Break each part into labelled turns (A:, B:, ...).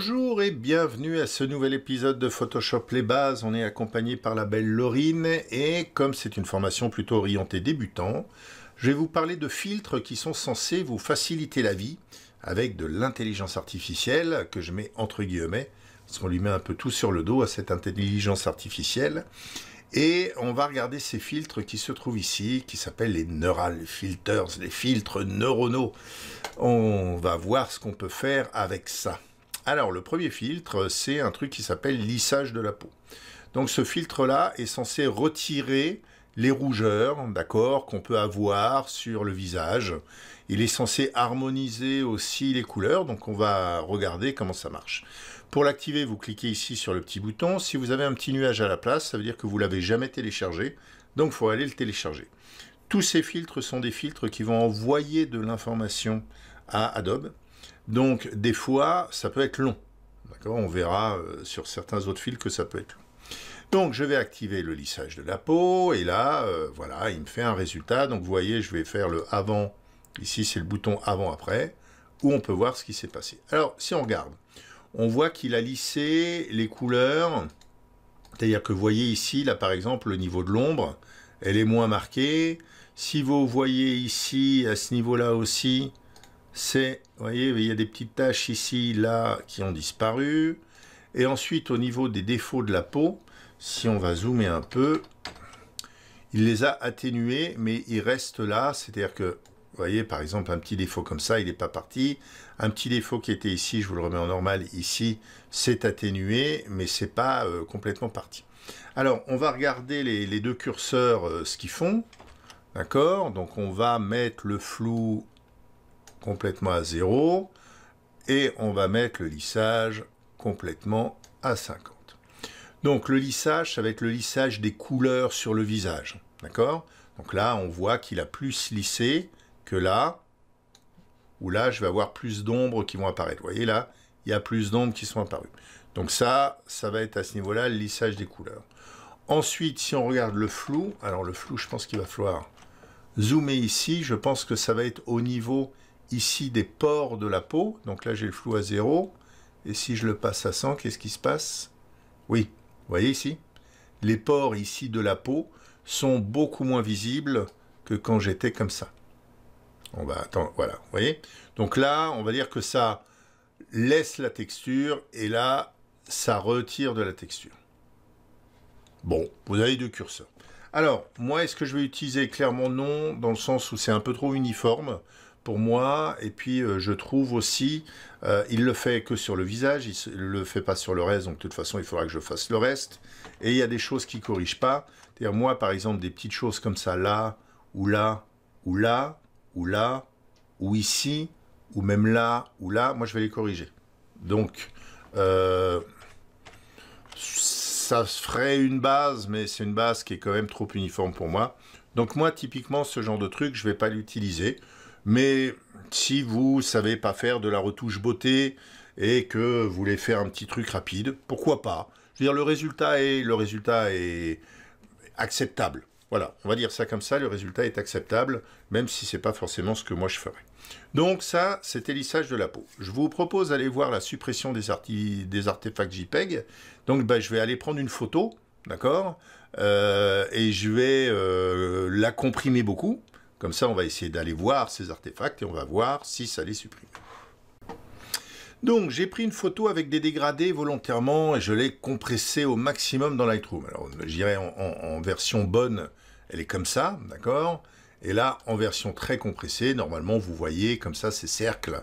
A: Bonjour et bienvenue à ce nouvel épisode de Photoshop Les Bases. On est accompagné par la belle Laurine et comme c'est une formation plutôt orientée débutant, je vais vous parler de filtres qui sont censés vous faciliter la vie avec de l'intelligence artificielle que je mets entre guillemets parce qu'on lui met un peu tout sur le dos à cette intelligence artificielle. Et on va regarder ces filtres qui se trouvent ici, qui s'appellent les neural filters, les filtres neuronaux. On va voir ce qu'on peut faire avec ça. Alors, le premier filtre, c'est un truc qui s'appelle lissage de la peau. Donc, ce filtre-là est censé retirer les rougeurs, d'accord, qu'on peut avoir sur le visage. Il est censé harmoniser aussi les couleurs, donc on va regarder comment ça marche. Pour l'activer, vous cliquez ici sur le petit bouton. Si vous avez un petit nuage à la place, ça veut dire que vous l'avez jamais téléchargé, donc il faut aller le télécharger. Tous ces filtres sont des filtres qui vont envoyer de l'information à Adobe. Donc, des fois, ça peut être long. On verra euh, sur certains autres fils que ça peut être long. Donc, je vais activer le lissage de la peau, et là, euh, voilà, il me fait un résultat. Donc, vous voyez, je vais faire le avant. Ici, c'est le bouton avant-après, où on peut voir ce qui s'est passé. Alors, si on regarde, on voit qu'il a lissé les couleurs. C'est-à-dire que vous voyez ici, là, par exemple, le niveau de l'ombre, elle est moins marquée. Si vous voyez ici, à ce niveau-là aussi, c'est, vous voyez, il y a des petites taches ici, là, qui ont disparu. Et ensuite, au niveau des défauts de la peau, si on va zoomer un peu, il les a atténués, mais il reste là. C'est-à-dire que, vous voyez, par exemple, un petit défaut comme ça, il n'est pas parti. Un petit défaut qui était ici, je vous le remets en normal, ici, c'est atténué, mais c'est pas euh, complètement parti. Alors, on va regarder les, deux curseurs, euh, ce qu'ils font. D'accord Donc, on va mettre le flou complètement à zéro et on va mettre le lissage complètement à 50. Donc le lissage, ça va être le lissage des couleurs sur le visage. D'accord Donc là, on voit qu'il a plus lissé que là, où là, je vais avoir plus d'ombres qui vont apparaître. Vous voyez là, il y a plus d'ombres qui sont apparues. Donc ça, ça va être à ce niveau-là le lissage des couleurs. Ensuite, si on regarde le flou, alors le flou, je pense qu'il va falloir zoomer ici. Je pense que ça va être au niveau ici des pores de la peau. Donc là, j'ai le flou à 0. Et si je le passe à 100, qu'est-ce qui se passe Oui, vous voyez ici Les pores ici de la peau sont beaucoup moins visibles que quand j'étais comme ça. On va attendre, voilà, vous voyez Donc là, on va dire que ça laisse la texture et là, ça retire de la texture. Bon, vous avez deux curseurs. Alors, moi, est-ce que je vais utiliser clairement non, dans le sens où c'est un peu trop uniforme pour moi. Et puis, euh, je trouve aussi, euh, il le fait que sur le visage, il ne le fait pas sur le reste. Donc, de toute façon, il faudra que je fasse le reste. Et il y a des choses qui ne corrige pas. cest moi, par exemple, des petites choses comme ça, là, ou là, ou là, ou là, ou ici, ou même là, ou là, moi, je vais les corriger. Donc, euh, ça ferait une base, mais c'est une base qui est quand même trop uniforme pour moi. Donc moi, typiquement, ce genre de truc, je ne vais pas l'utiliser. Mais si vous ne savez pas faire de la retouche beauté et que vous voulez faire un petit truc rapide, pourquoi pas Je veux dire, le résultat est, le résultat est acceptable. Voilà, on va dire ça comme ça, le résultat est acceptable, même si ce n'est pas forcément ce que moi je ferais. Donc ça, c'était lissage de la peau. Je vous propose d'aller voir la suppression des, artefacts JPEG. Donc bah, je vais aller prendre une photo, d'accord euh, Et je vais euh, la comprimer beaucoup, comme ça, on va essayer d'aller voir ces artefacts et on va voir si ça les supprime. Donc, j'ai pris une photo avec des dégradés volontairement et je l'ai compressée au maximum dans Lightroom. Alors, je dirais en, version bonne, elle est comme ça, d'accord et là, en version très compressée, normalement, vous voyez comme ça ces cercles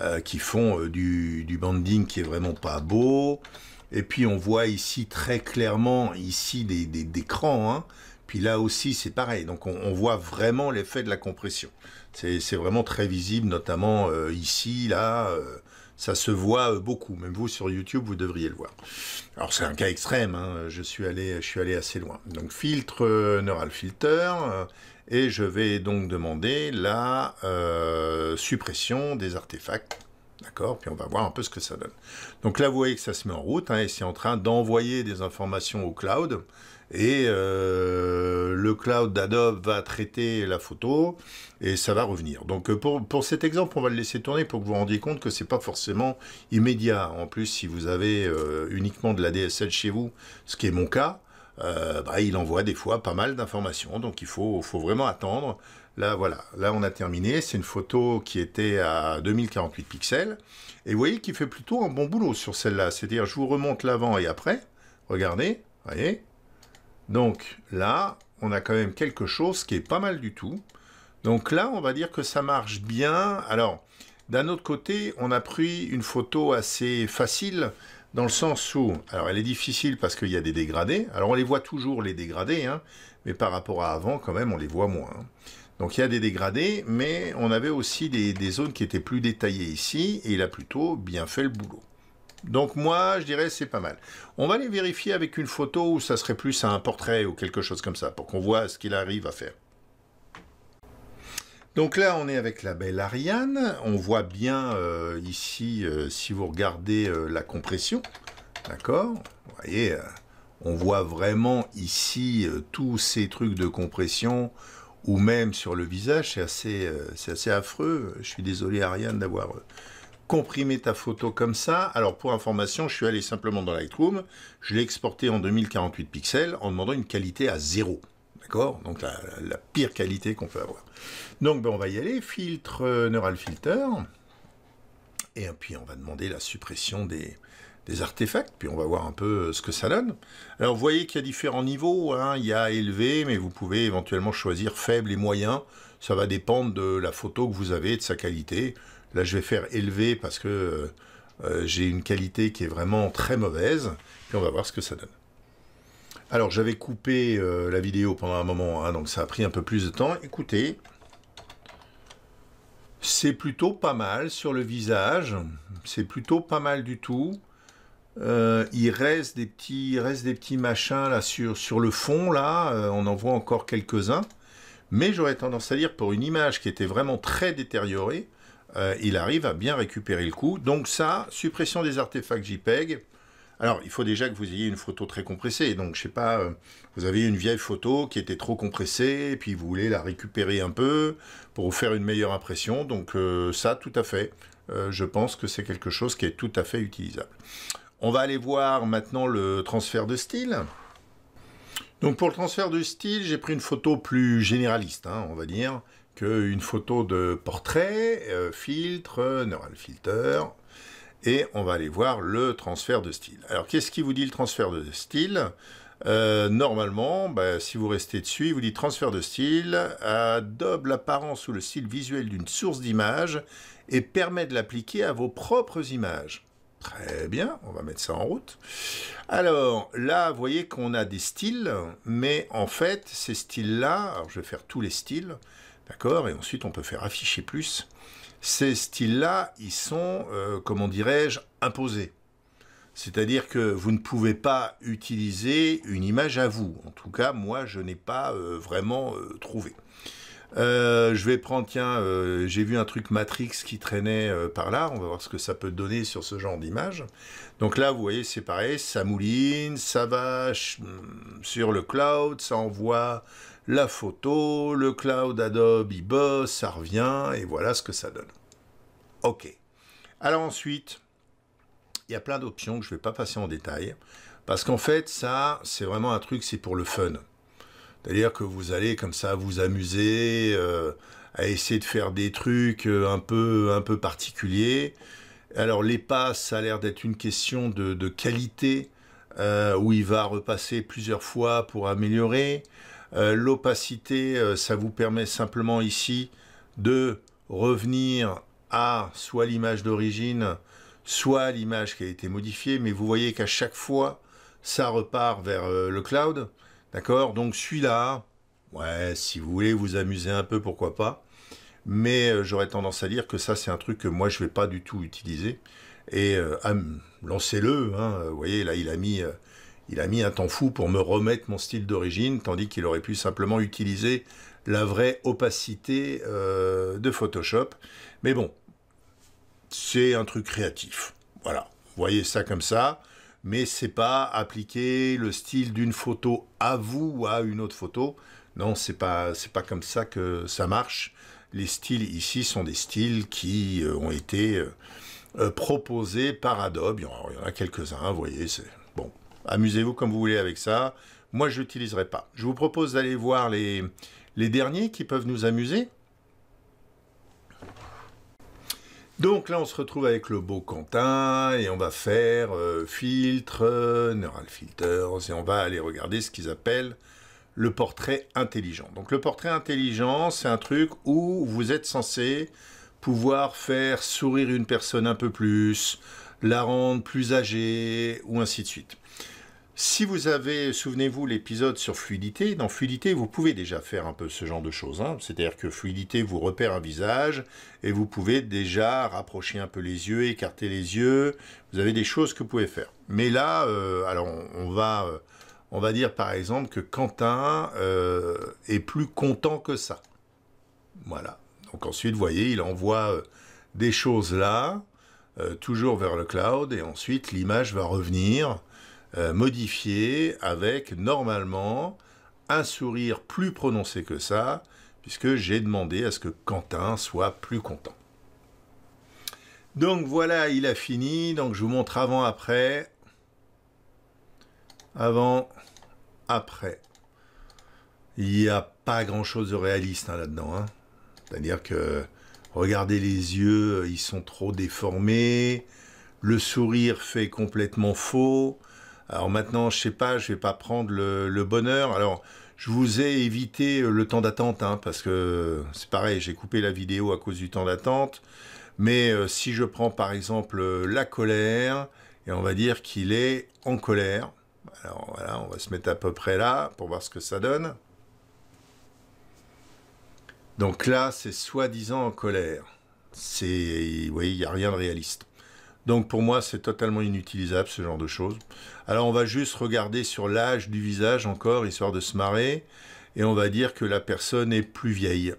A: euh, qui font euh, du, banding qui est vraiment pas beau. Et puis, on voit ici très clairement, ici, des, des, crans. Hein. Puis là aussi, c'est pareil. Donc on, voit vraiment l'effet de la compression. C'est vraiment très visible, notamment euh, ici, là. Euh, ça se voit euh, beaucoup. Même vous sur YouTube, vous devriez le voir. Alors c'est un cas extrême. Hein. Je suis allé, je suis allé assez loin. Donc filtre neural filter et je vais donc demander la suppression des artefacts. D'accord Puis on va voir un peu ce que ça donne. Donc là, vous voyez que ça se met en route hein, et c'est en train d'envoyer des informations au cloud et euh, le cloud d'Adobe va traiter la photo et ça va revenir. Donc euh, pour, pour, cet exemple, on va le laisser tourner pour que vous vous rendiez compte que ce c'est pas forcément immédiat. En plus, si vous avez euh, uniquement de la DSL chez vous, ce qui est mon cas, euh, bah, il envoie des fois pas mal d'informations. Donc il faut, faut vraiment attendre. Là, voilà, là on a terminé. C'est une photo qui était à 2048 pixels. Et vous voyez qu'il fait plutôt un bon boulot sur celle-là. C'est-à-dire, je vous remonte l'avant et après. Regardez, voyez, donc là, on a quand même quelque chose qui est pas mal du tout. Donc là, on va dire que ça marche bien. Alors, d'un autre côté, on a pris une photo assez facile, dans le sens où, alors elle est difficile parce qu'il y a des dégradés. Alors on les voit toujours, les dégradés, hein, mais par rapport à avant, quand même, on les voit moins. Hein. Donc il y a des dégradés, mais on avait aussi des, des zones qui étaient plus détaillées ici, et il a plutôt bien fait le boulot. Donc moi, je dirais c'est pas mal. On va les vérifier avec une photo où ça serait plus un portrait ou quelque chose comme ça, pour qu'on voit ce qu'il arrive à faire. Donc là, on est avec la belle Ariane. On voit bien euh, ici, euh, si vous regardez euh, la compression, d'accord Vous voyez, on voit vraiment ici tous ces trucs de compression, ou même sur le visage, c'est assez, assez affreux. Je suis désolé Ariane d'avoir comprimer ta photo comme ça. Alors pour information, je suis allé simplement dans Lightroom, je l'ai exporté en 2048 pixels en demandant une qualité à zéro. D'accord Donc la, pire qualité qu'on peut avoir. Donc ben, on va y aller, filtre, euh, neural filter. Et puis on va demander la suppression des, artefacts, puis on va voir un peu euh, ce que ça donne. Alors vous voyez qu'il y a différents niveaux, hein. il y a élevé, mais vous pouvez éventuellement choisir faible et moyen, ça va dépendre de la photo que vous avez, de sa qualité. Là, je vais faire élever parce que euh, euh, j'ai une qualité qui est vraiment très mauvaise. Et on va voir ce que ça donne. Alors, j'avais coupé euh, la vidéo pendant un moment, hein, donc ça a pris un peu plus de temps. Écoutez, c'est plutôt pas mal sur le visage. C'est plutôt pas mal du tout. il reste des petits, reste des petits machins là sur, sur le fond là. on en voit encore quelques-uns. Mais j'aurais tendance à dire pour une image qui était vraiment très détériorée, euh, il arrive à bien récupérer le coup. Donc ça, suppression des artefacts JPEG. Alors, il faut déjà que vous ayez une photo très compressée. Donc, je ne sais pas, euh, vous avez une vieille photo qui était trop compressée, et puis vous voulez la récupérer un peu pour vous faire une meilleure impression. Donc, euh, ça, tout à fait. je pense que c'est quelque chose qui est tout à fait utilisable. On va aller voir maintenant le transfert de style. Donc pour le transfert de style, j'ai pris une photo plus généraliste, hein, on va dire une photo de portrait, euh, filtre, neural filter, et on va aller voir le transfert de style. Alors qu'est-ce qui vous dit le transfert de style euh, normalement, bah, si vous restez dessus, il vous dit transfert de style, double l'apparence ou le style visuel d'une source d'image et permet de l'appliquer à vos propres images. Très bien, on va mettre ça en route. Alors là, vous voyez qu'on a des styles, mais en fait, ces styles-là, je vais faire tous les styles, D'accord Et ensuite, on peut faire afficher plus. Ces styles-là, ils sont, euh, comment dirais-je, imposés. C'est-à-dire que vous ne pouvez pas utiliser une image à vous. En tout cas, moi, je n'ai pas euh, vraiment euh, trouvé. je vais prendre, tiens, j'ai vu un truc Matrix qui traînait par là. On va voir ce que ça peut donner sur ce genre d'image. Donc là, vous voyez, c'est pareil, ça mouline, ça va hmm, sur le cloud, ça envoie la photo, le cloud Adobe, il bosse, ça revient, et voilà ce que ça donne. OK. Alors ensuite, il y a plein d'options que je ne vais pas passer en détail, parce qu'en fait, ça, c'est vraiment un truc, c'est pour le fun. C'est-à-dire que vous allez comme ça vous amuser, euh, à essayer de faire des trucs euh, un peu, un peu particuliers. Alors les passes, ça a l'air d'être une question de, qualité, euh, où il va repasser plusieurs fois pour améliorer. Euh, l'opacité, euh, ça vous permet simplement ici de revenir à soit l'image d'origine, soit l'image qui a été modifiée, mais vous voyez qu'à chaque fois, ça repart vers euh, le cloud. D'accord Donc celui-là, ouais, si vous voulez vous amuser un peu, pourquoi pas. Mais j'aurais tendance à dire que ça, c'est un truc que moi, je ne vais pas du tout utiliser. Et lancez-le. Hein, vous voyez, là, il a mis il a mis un temps fou pour me remettre mon style d'origine, tandis qu'il aurait pu simplement utiliser la vraie opacité euh, de Photoshop. Mais bon, c'est un truc créatif. Voilà, vous voyez ça comme ça, mais c'est pas appliquer le style d'une photo à vous ou à une autre photo. Non, c'est pas pas comme ça que ça marche. Les styles ici sont des styles qui euh, ont été euh, proposés par Adobe. Il y en a, quelques-uns, vous voyez, Amusez-vous comme vous voulez avec ça. Moi, je l'utiliserai pas. Je vous propose d'aller voir les, derniers qui peuvent nous amuser. Donc là, on se retrouve avec le beau Quentin et on va faire euh, filtre, euh, neural filters, et on va aller regarder ce qu'ils appellent le portrait intelligent. Donc le portrait intelligent, c'est un truc où vous êtes censé pouvoir faire sourire une personne un peu plus, la rendre plus âgée, ou ainsi de suite. Si vous avez, souvenez-vous, l'épisode sur fluidité, dans fluidité, vous pouvez déjà faire un peu ce genre de choses. Hein. C'est-à-dire que fluidité vous repère un visage et vous pouvez déjà rapprocher un peu les yeux, écarter les yeux. Vous avez des choses que vous pouvez faire. Mais là, euh, alors on, va, euh, on va dire par exemple que Quentin euh, est plus content que ça. Voilà. Donc ensuite, vous voyez, il envoie des choses là, toujours vers le cloud, et ensuite l'image va revenir euh, modifié avec normalement un sourire plus prononcé que ça, puisque j'ai demandé à ce que Quentin soit plus content. Donc voilà, il a fini. Donc je vous montre avant, après. Avant, après. Il n'y a pas grand-chose de réaliste hein, là-dedans. Hein. C'est-à-dire que, regardez les yeux, ils sont trop déformés. Le sourire fait complètement faux. Alors maintenant, je sais pas, je vais pas prendre le, bonheur. Alors, je vous ai évité euh, le temps d'attente, hein, parce que euh, c'est pareil, j'ai coupé la vidéo à cause du temps d'attente. Mais euh, si je prends par exemple la colère, et on va dire qu'il est en colère. Alors voilà, on va se mettre à peu près là pour voir ce que ça donne. Donc là, c'est soi-disant en colère. C'est, voyez, il n'y a rien de réaliste. Donc pour moi, c'est totalement inutilisable ce genre de choses. Alors on va juste regarder sur l'âge du visage encore, histoire de se marrer, et on va dire que la personne est plus vieille.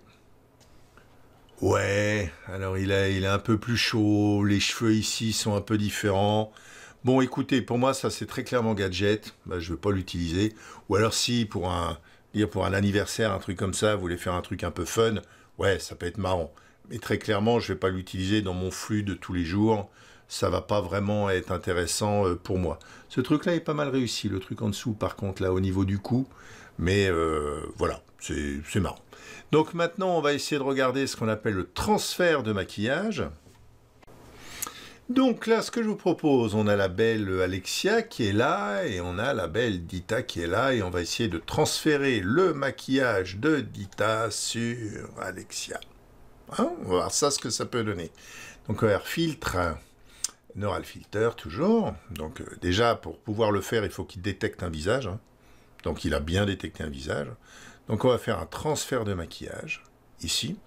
A: Ouais, alors il est un peu plus chaud, les cheveux ici sont un peu différents. Bon, écoutez, pour moi, ça c'est très clairement gadget. Bah, je ne vais pas l'utiliser. Ou alors si pour un, pour un anniversaire, un truc comme ça, vous voulez faire un truc un peu fun, ouais, ça peut être marrant. Mais très clairement, je ne vais pas l'utiliser dans mon flux de tous les jours ça va pas vraiment être intéressant euh, pour moi. Ce truc-là est pas mal réussi, le truc en dessous, par contre, là, au niveau du cou. Mais euh, voilà, c'est marrant. Donc maintenant, on va essayer de regarder ce qu'on appelle le transfert de maquillage. Donc là, ce que je vous propose, on a la belle Alexia qui est là, et on a la belle Dita qui est là, et on va essayer de transférer le maquillage de Dita sur Alexia. Hein, on va voir ça, ce que ça peut donner. Donc on va faire filtre. Neural filter, toujours. Donc, euh, déjà, pour pouvoir le faire, il faut qu'il détecte un visage. Hein. Donc, il a bien détecté un visage. Donc, on va faire un transfert de maquillage, ici.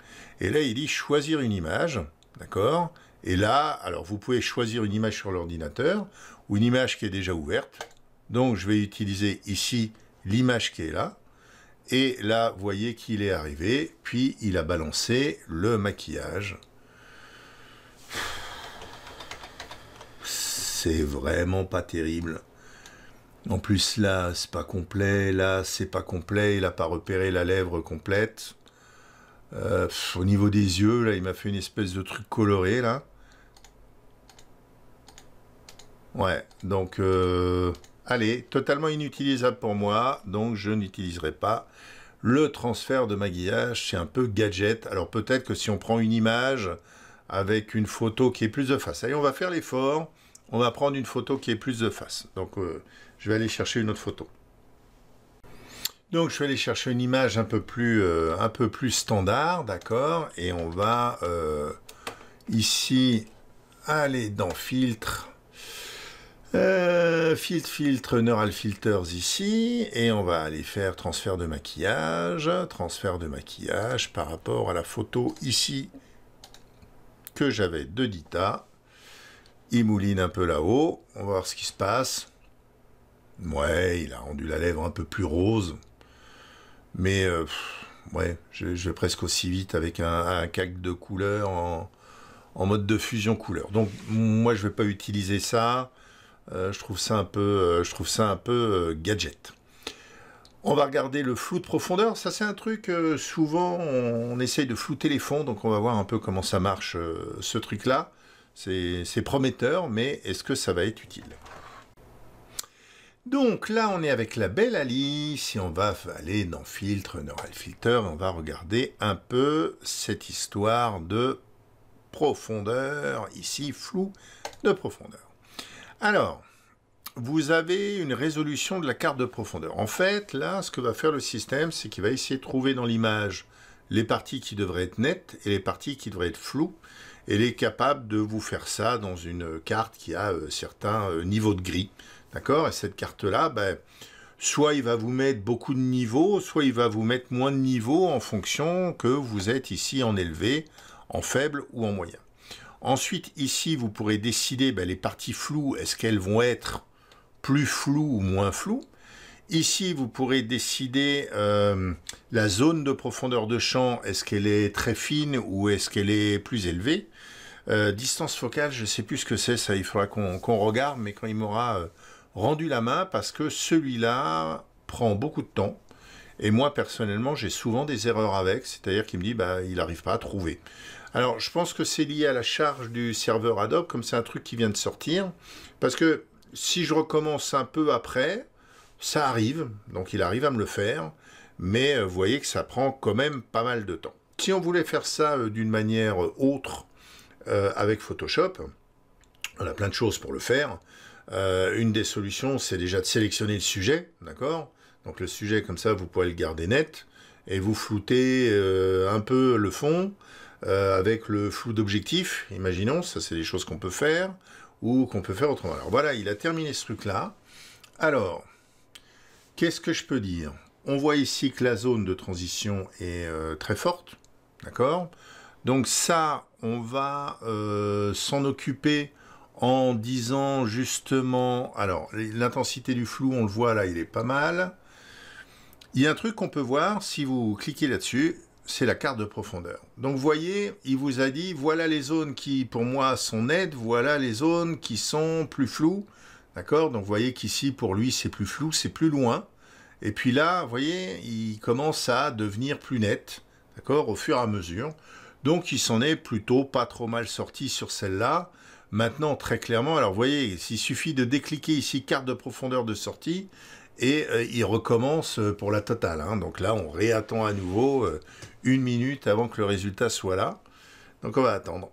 A: Et là, il dit choisir une image. D'accord Et là, alors, vous pouvez choisir une image sur l'ordinateur ou une image qui est déjà ouverte. Donc, je vais utiliser ici l'image qui est là. Et là, vous voyez qu'il est arrivé, puis il a balancé le maquillage. c'est vraiment pas terrible. En plus, là, c'est pas complet, là, c'est pas complet, il n'a pas repéré la lèvre complète. Euh, au niveau des yeux, là, il m'a fait une espèce de truc coloré, là. Ouais, donc, euh, allez, totalement inutilisable pour moi, donc je n'utiliserai pas. Le transfert de maquillage, c'est un peu gadget. Alors peut-être que si on prend une image avec une photo qui est plus de face, allez, on va faire l'effort on va prendre une photo qui est plus de face. Donc, euh, je vais aller chercher une autre photo. Donc, je vais aller chercher une image un peu plus, euh, un peu plus standard, d'accord Et on va euh, ici aller dans Filtre, Filtre, Filtre, Neural Filters ici, et on va aller faire Transfert de maquillage, Transfert de maquillage par rapport à la photo ici que j'avais de Dita. Il mouline un peu là-haut, on va voir ce qui se passe. Ouais, il a rendu la lèvre un peu plus rose. Mais euh, ouais, je, vais presque aussi vite avec un, cac de couleur en, mode de fusion couleur. Donc moi je vais pas utiliser ça. Euh, je trouve ça un peu, euh, je trouve ça un peu gadget. On va regarder le flou de profondeur. Ça, c'est un truc, souvent, on, essaye de flouter les fonds. Donc, on va voir un peu comment ça marche, ce truc-là. C'est prometteur, mais est-ce que ça va être utile donc là, on est avec la belle Alice Si on va aller dans Filtre, Neural Filter, on va regarder un peu cette histoire de profondeur, ici flou de profondeur. Alors, vous avez une résolution de la carte de profondeur. En fait, là, ce que va faire le système, c'est qu'il va essayer de trouver dans l'image les parties qui devraient être nettes et les parties qui devraient être floues elle est capable de vous faire ça dans une carte qui a euh, certains euh, niveaux de gris. D'accord Et cette carte-là, ben, soit il va vous mettre beaucoup de niveaux, soit il va vous mettre moins de niveaux en fonction que vous êtes ici en élevé, en faible ou en moyen. Ensuite, ici, vous pourrez décider ben, les parties floues, est-ce qu'elles vont être plus floues ou moins floues Ici, vous pourrez décider euh, la zone de profondeur de champ, est-ce qu'elle est très fine ou est-ce qu'elle est plus élevée euh, distance focale, je ne sais plus ce que c'est, ça il faudra qu'on regarde, mais quand il m'aura euh, rendu la main, parce que celui-là prend beaucoup de temps. Et moi personnellement, j'ai souvent des erreurs avec, c'est-à-dire qu'il me dit bah il n'arrive pas à trouver. Alors je pense que c'est lié à la charge du serveur Adobe, comme c'est un truc qui vient de sortir, parce que si je recommence un peu après, ça arrive, donc il arrive à me le faire, mais euh, vous voyez que ça prend quand même pas mal de temps. Si on voulait faire ça euh, d'une manière euh, autre avec Photoshop, on a plein de choses pour le faire. une des solutions, c'est déjà de sélectionner le sujet, d'accord Donc le sujet, comme ça, vous pouvez le garder net, et vous floutez un peu le fond, avec le flou d'objectif, imaginons, ça c'est des choses qu'on peut faire, ou qu'on peut faire autrement. Alors voilà, il a terminé ce truc-là. Alors, Qu'est-ce que je peux dire On voit ici que la zone de transition est euh, très forte, d'accord Donc ça, on va euh, s'en occuper en disant justement... Alors, l'intensité du flou, on le voit là, il est pas mal. Il y a un truc qu'on peut voir, si vous cliquez là-dessus, c'est la carte de profondeur. Donc vous voyez, il vous a dit, voilà les zones qui pour moi sont nettes, voilà les zones qui sont plus floues, D'accord Donc vous voyez qu'ici, pour lui, c'est plus flou, c'est plus loin. Et puis là, vous voyez, il commence à devenir plus net, d'accord, au fur et à mesure. Donc il s'en est plutôt pas trop mal sorti sur celle-là. Maintenant, très clairement, alors vous voyez, il suffit de décliquer ici carte de profondeur de sortie et euh, il recommence euh, pour la totale. Hein. Donc là, on réattend à nouveau euh, une minute avant que le résultat soit là. Donc on va attendre.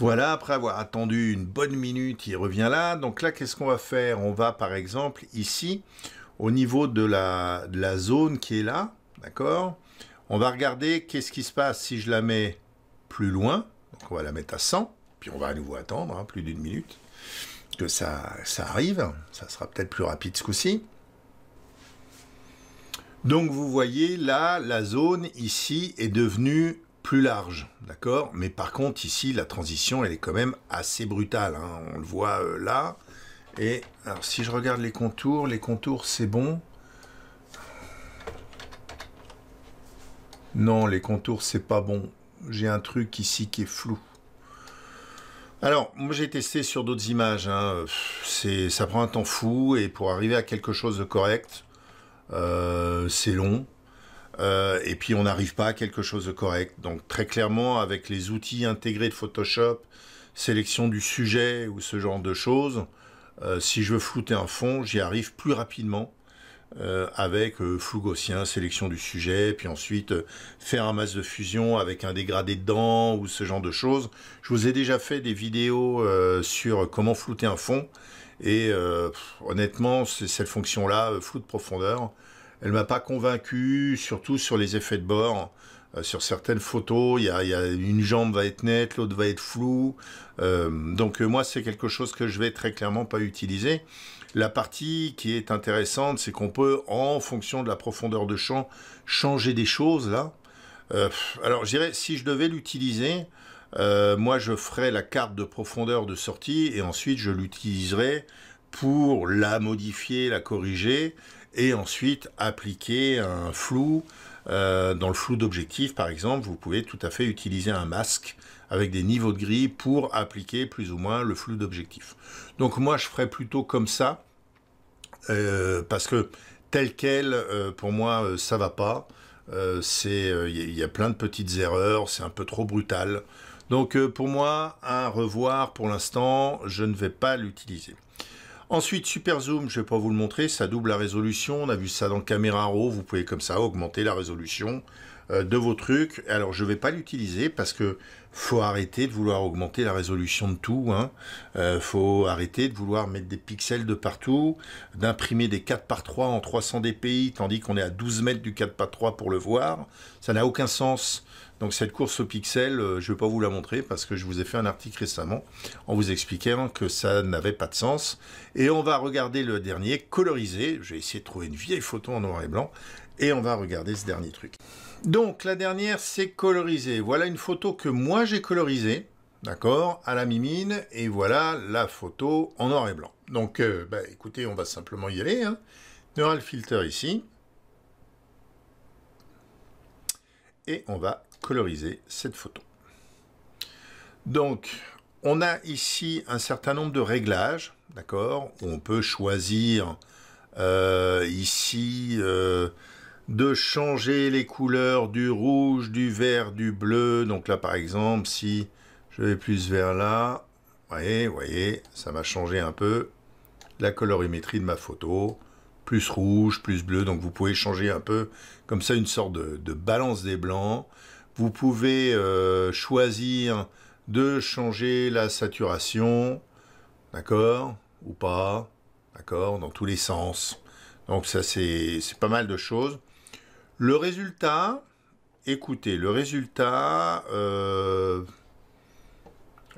A: Voilà, après avoir attendu une bonne minute, il revient là. Donc là, qu'est-ce qu'on va faire On va par exemple ici, au niveau de la, de la zone qui est là, d'accord On va regarder qu'est-ce qui se passe si je la mets plus loin. Donc on va la mettre à 100, puis on va à nouveau attendre, hein, plus d'une minute, que ça, ça arrive. Ça sera peut-être plus rapide ce coup-ci. Donc vous voyez là, la zone ici est devenue plus large, d'accord Mais par contre, ici, la transition, elle est quand même assez brutale. Hein. On le voit euh, là. Et alors, si je regarde les contours, les contours, c'est bon. Non, les contours, c'est pas bon. J'ai un truc ici qui est flou. Alors, moi j'ai testé sur d'autres images. Hein. c'est Ça prend un temps fou et pour arriver à quelque chose de correct, euh, c'est long. Euh, et puis on n'arrive pas à quelque chose de correct. Donc très clairement, avec les outils intégrés de Photoshop, sélection du sujet ou ce genre de choses, euh, si je veux flouter un fond, j'y arrive plus rapidement euh, avec flou gaussien, sélection du sujet, puis ensuite faire un masque de fusion avec un dégradé dedans ou ce genre de choses. Je vous ai déjà fait des vidéos sur comment flouter un fond et honnêtement honnêtement, cette fonction-là, flou de profondeur, elle m'a pas convaincu, surtout sur les effets de bord. Euh, sur certaines photos, il y, a, une jambe va être nette, l'autre va être flou. Euh, donc euh, moi, c'est quelque chose que je vais très clairement pas utiliser. La partie qui est intéressante, c'est qu'on peut, en fonction de la profondeur de champ, changer des choses là. alors je dirais, si je devais l'utiliser, moi je ferais la carte de profondeur de sortie et ensuite je l'utiliserais pour la modifier, la corriger et ensuite appliquer un flou. Euh, dans le flou d'objectif, par exemple, vous pouvez tout à fait utiliser un masque avec des niveaux de gris pour appliquer plus ou moins le flou d'objectif. Donc moi, je ferais plutôt comme ça, euh, parce que tel quel, euh, pour moi, ça ne va pas. Il y, y, a plein de petites erreurs, c'est un peu trop brutal. Donc pour moi, un revoir, pour l'instant, je ne vais pas l'utiliser. Ensuite, super zoom, je ne vais pas vous le montrer, ça double la résolution. On a vu ça dans Camera Raw, vous pouvez comme ça augmenter la résolution euh, de vos trucs. Alors je ne vais pas l'utiliser parce que faut arrêter de vouloir augmenter la résolution de tout. il hein. euh, faut arrêter de vouloir mettre des pixels de partout, d'imprimer des 4 par 3 en 300 dpi tandis qu'on est à 12 mètres du 4 par 3 pour le voir. Ça n'a aucun sens. Donc cette course au pixel, euh, je ne vais pas vous la montrer parce que je vous ai fait un article récemment en vous expliquant que ça n'avait pas de sens. Et on va regarder le dernier colorisé. J'ai essayé de trouver une vieille photo en noir et blanc. Et on va regarder ce dernier truc. Donc la dernière, c'est colorisé. Voilà une photo que moi j'ai colorisée. D'accord À la mimine. Et voilà la photo en noir et blanc. Donc euh, bah, écoutez, on va simplement y aller. aura hein. Neural filter ici. Et on va coloriser cette photo. Donc, on a ici un certain nombre de réglages, d'accord On peut choisir euh, ici euh, de changer les couleurs du rouge, du vert, du bleu. Donc là, par exemple, si je vais plus vers là, voyez, voyez, ça m'a changé un peu la colorimétrie de ma photo. Plus rouge, plus bleu, donc vous pouvez changer un peu comme ça une sorte de balance des blancs. Vous pouvez euh, choisir de changer la saturation, d'accord Ou pas, d'accord Dans tous les sens. Donc ça, c'est pas mal de choses. Le résultat, écoutez, le résultat, euh,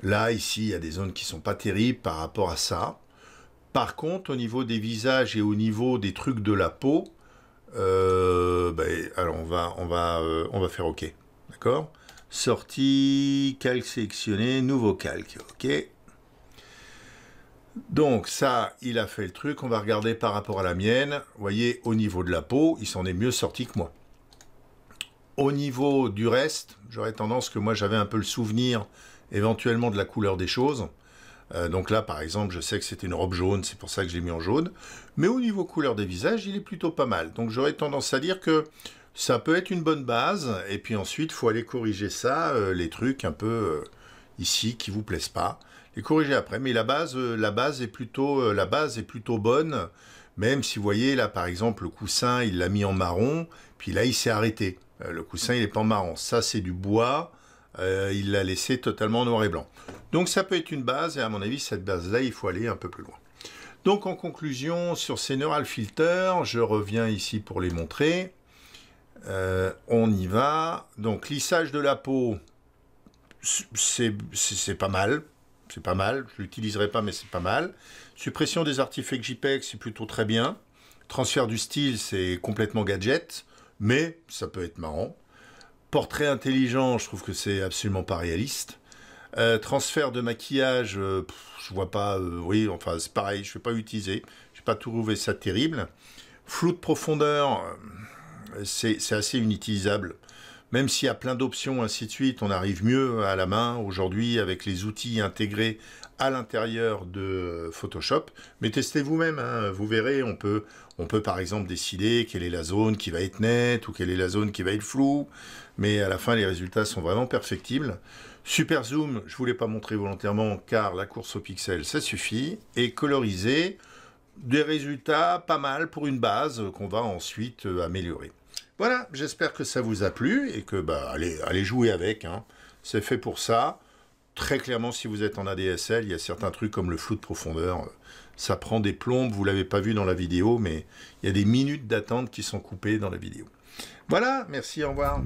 A: là, ici, il y a des zones qui sont pas terribles par rapport à ça. Par contre, au niveau des visages et au niveau des trucs de la peau, euh, ben, alors on va, on va, on va faire OK. D'accord Sortie, calque sélectionné, nouveau calque. OK donc ça, il a fait le truc. On va regarder par rapport à la mienne. Vous voyez, au niveau de la peau, il s'en est mieux sorti que moi. Au niveau du reste, j'aurais tendance que moi j'avais un peu le souvenir éventuellement de la couleur des choses. Euh, donc là, par exemple, je sais que c'était une robe jaune, c'est pour ça que j'ai mis en jaune. Mais au niveau couleur des visages, il est plutôt pas mal. Donc j'aurais tendance à dire que ça peut être une bonne base, et puis ensuite, il faut aller corriger ça, euh, les trucs un peu euh, ici qui ne vous plaisent pas, les corriger après. Mais la base, euh, la base est plutôt, la base est plutôt bonne, même si vous voyez là, par exemple, le coussin, il l'a mis en marron, puis là, il s'est arrêté. le coussin, il n'est pas en marron. Ça, c'est du bois. il l'a laissé totalement noir et blanc. Donc ça peut être une base, et à mon avis, cette base-là, il faut aller un peu plus loin. Donc en conclusion, sur ces neural filters, je reviens ici pour les montrer. Euh, on y va. Donc lissage de la peau, c'est pas mal. C'est pas mal. Je l'utiliserai pas, mais c'est pas mal. Suppression des artefacts JPEG, c'est plutôt très bien. Transfert du style, c'est complètement gadget, mais ça peut être marrant. Portrait intelligent, je trouve que c'est absolument pas réaliste. Euh, transfert de maquillage, euh, je vois pas. oui, enfin c'est pareil, je vais pas utiliser. J'ai pas trouvé ça terrible. Flou de profondeur c'est assez inutilisable. Même s'il y a plein d'options, ainsi de suite, on arrive mieux à la main aujourd'hui avec les outils intégrés à l'intérieur de Photoshop. Mais testez vous-même, hein. vous verrez, on peut, on peut par exemple décider quelle est la zone qui va être nette ou quelle est la zone qui va être floue. Mais à la fin, les résultats sont vraiment perfectibles. Super zoom, je ne voulais pas montrer volontairement car la course au pixel, ça suffit. Et coloriser, des résultats pas mal pour une base qu'on va ensuite améliorer. Voilà, j'espère que ça vous a plu et que bah, allez, jouer avec. Hein. C'est fait pour ça. Très clairement, si vous êtes en ADSL, il y a certains trucs comme le flou de profondeur. Euh, ça prend des plombes, vous ne l'avez pas vu dans la vidéo, mais il y a des minutes d'attente qui sont coupées dans la vidéo. Voilà, merci, au revoir.